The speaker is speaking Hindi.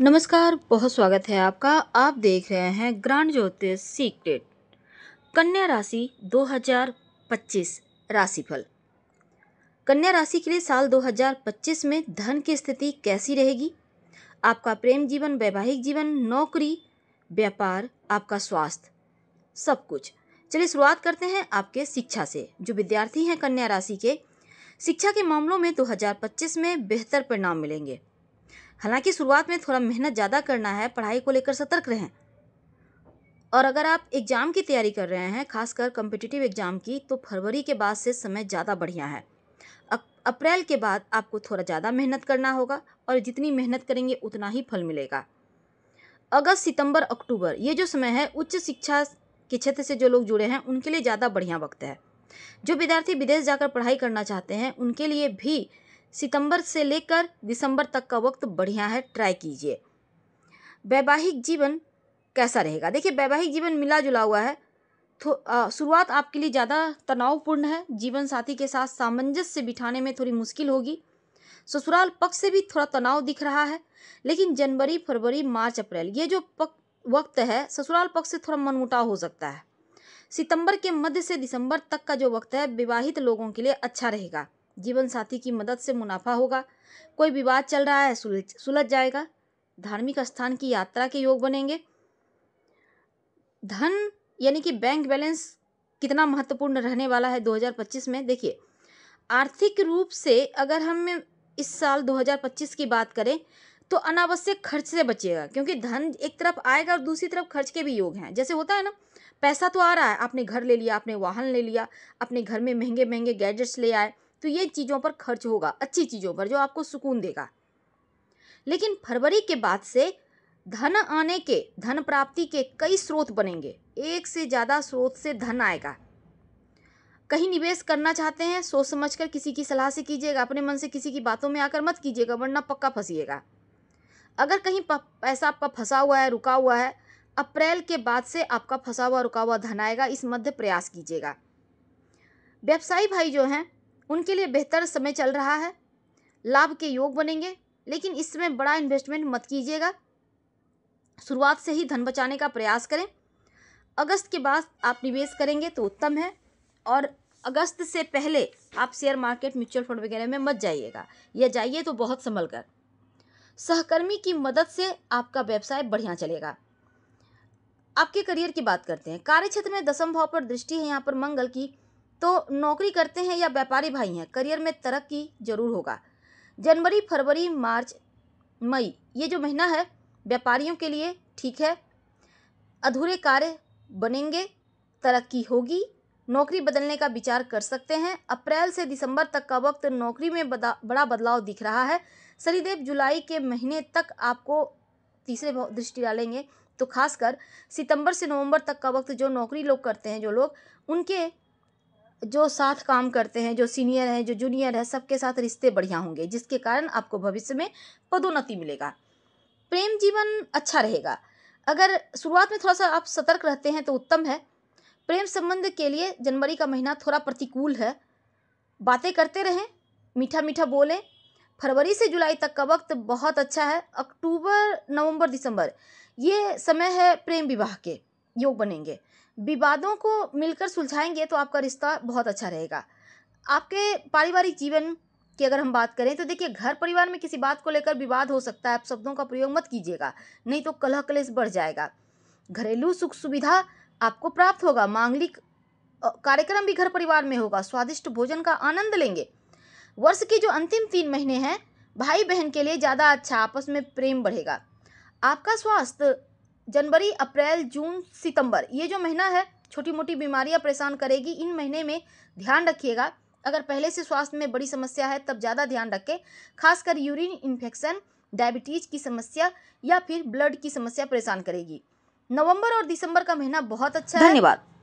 नमस्कार बहुत स्वागत है आपका आप देख रहे हैं ग्रांड ज्योतिष सीक्रेट कन्या राशि 2025 राशिफल कन्या राशि के लिए साल 2025 में धन की स्थिति कैसी रहेगी आपका प्रेम जीवन वैवाहिक जीवन नौकरी व्यापार आपका स्वास्थ्य सब कुछ चलिए शुरुआत करते हैं आपके शिक्षा से जो विद्यार्थी हैं कन्या राशि के शिक्षा के मामलों में 2025 में बेहतर परिणाम मिलेंगे हालांकि शुरुआत में थोड़ा मेहनत ज़्यादा करना है पढ़ाई को लेकर सतर्क रहें और अगर आप एग्ज़ाम की तैयारी कर रहे हैं खासकर कम्पिटिटिव एग्ज़ाम की तो फरवरी के बाद से समय ज़्यादा बढ़िया है अप्रैल के बाद आपको थोड़ा ज़्यादा मेहनत करना होगा और जितनी मेहनत करेंगे उतना ही फल मिलेगा अगस्त सितंबर अक्टूबर ये जो समय है उच्च शिक्षा के क्षेत्र से जो लोग जुड़े हैं उनके लिए ज़्यादा बढ़िया वक्त है जो विद्यार्थी विदेश जाकर पढ़ाई करना चाहते हैं उनके लिए भी सितंबर से लेकर दिसंबर तक का वक्त बढ़िया है ट्राई कीजिए वैवाहिक जीवन कैसा रहेगा देखिए वैवाहिक जीवन मिला जुला हुआ है तो शुरुआत आपके लिए ज़्यादा तनावपूर्ण है जीवन साथी के साथ सामंजस्य बिठाने में थोड़ी मुश्किल होगी ससुराल पक्ष से भी थोड़ा तनाव दिख रहा है लेकिन जनवरी फरवरी मार्च अप्रैल ये जो पक वक्त है ससुराल पक्ष से थोड़ा मनमुटाव हो सकता है सितंबर के मध्य से दिसंबर तक का जो वक्त है विवाहित लोगों के लिए अच्छा रहेगा जीवन साथी की मदद से मुनाफा होगा कोई विवाद चल रहा है सुलझ सुलझ जाएगा धार्मिक स्थान की यात्रा के योग बनेंगे धन यानी कि बैंक बैलेंस कितना महत्वपूर्ण रहने वाला है 2025 में देखिए आर्थिक रूप से अगर हम इस साल 2025 की बात करें तो अनावश्यक खर्च से बचेगा क्योंकि धन एक तरफ आएगा और दूसरी तरफ खर्च के भी योग हैं जैसे होता है ना पैसा तो आ रहा है आपने घर ले लिया आपने वाहन ले लिया अपने घर में महंगे महंगे गैजेट्स ले आए तो ये चीज़ों पर खर्च होगा अच्छी चीज़ों पर जो आपको सुकून देगा लेकिन फरवरी के बाद से धन आने के धन प्राप्ति के कई स्रोत बनेंगे एक से ज़्यादा स्रोत से धन आएगा कहीं निवेश करना चाहते हैं सोच समझ कर किसी की सलाह से कीजिएगा अपने मन से किसी की बातों में आकर मत कीजिएगा वरना पक्का फंसीएगा अगर कहीं पैसा आपका फंसा हुआ है रुका हुआ है अप्रैल के बाद से आपका फंसा हुआ रुका हुआ धन आएगा इस मध्य प्रयास कीजिएगा व्यवसायी भाई जो हैं उनके लिए बेहतर समय चल रहा है लाभ के योग बनेंगे लेकिन इस समय बड़ा इन्वेस्टमेंट मत कीजिएगा शुरुआत से ही धन बचाने का प्रयास करें अगस्त के बाद आप निवेश करेंगे तो उत्तम है और अगस्त से पहले आप शेयर मार्केट म्यूचुअल फंड वगैरह में मत जाइएगा या जाइए तो बहुत संभल कर सहकर्मी की मदद से आपका व्यवसाय बढ़िया चलेगा आपके करियर की बात करते हैं कार्य क्षेत्र में दसम भाव पर दृष्टि है यहाँ पर मंगल की तो नौकरी करते हैं या व्यापारी भाई हैं करियर में तरक्की जरूर होगा जनवरी फरवरी मार्च मई ये जो महीना है व्यापारियों के लिए ठीक है अधूरे कार्य बनेंगे तरक्की होगी नौकरी बदलने का विचार कर सकते हैं अप्रैल से दिसंबर तक का वक्त नौकरी में बदा, बड़ा बदलाव दिख रहा है शनिदेव जुलाई के महीने तक आपको तीसरे दृष्टि डालेंगे तो खासकर सितंबर से नवंबर तक का वक्त जो नौकरी लोग करते हैं जो लोग उनके जो साथ काम करते हैं जो सीनियर हैं जो जूनियर है सबके साथ रिश्ते बढ़िया होंगे जिसके कारण आपको भविष्य में पदोन्नति मिलेगा प्रेम जीवन अच्छा रहेगा अगर शुरुआत में थोड़ा सा आप सतर्क रहते हैं तो उत्तम है प्रेम संबंध के लिए जनवरी का महीना थोड़ा प्रतिकूल है बातें करते रहें मीठा मीठा बोलें फरवरी से जुलाई तक का वक्त बहुत अच्छा है अक्टूबर नवंबर दिसंबर ये समय है प्रेम विवाह के योग बनेंगे विवादों को मिलकर सुलझाएँगे तो आपका रिश्ता बहुत अच्छा रहेगा आपके पारिवारिक जीवन की अगर हम बात करें तो देखिए घर परिवार में किसी बात को लेकर विवाद हो सकता है आप शब्दों का प्रयोग मत कीजिएगा नहीं तो कलह कलेश बढ़ जाएगा घरेलू सुख सुविधा आपको प्राप्त होगा मांगलिक कार्यक्रम भी घर परिवार में होगा स्वादिष्ट भोजन का आनंद लेंगे वर्ष के जो अंतिम तीन महीने हैं भाई बहन के लिए ज़्यादा अच्छा आपस में प्रेम बढ़ेगा आपका स्वास्थ्य जनवरी अप्रैल जून सितंबर ये जो महीना है छोटी मोटी बीमारियां परेशान करेगी इन महीने में ध्यान रखिएगा अगर पहले से स्वास्थ्य में बड़ी समस्या है तब ज़्यादा ध्यान रखें खासकर यूरिन इन्फेक्शन डायबिटीज़ की समस्या या फिर ब्लड की समस्या परेशान करेगी नवंबर और दिसंबर का महीना बहुत अच्छा धन्यवाद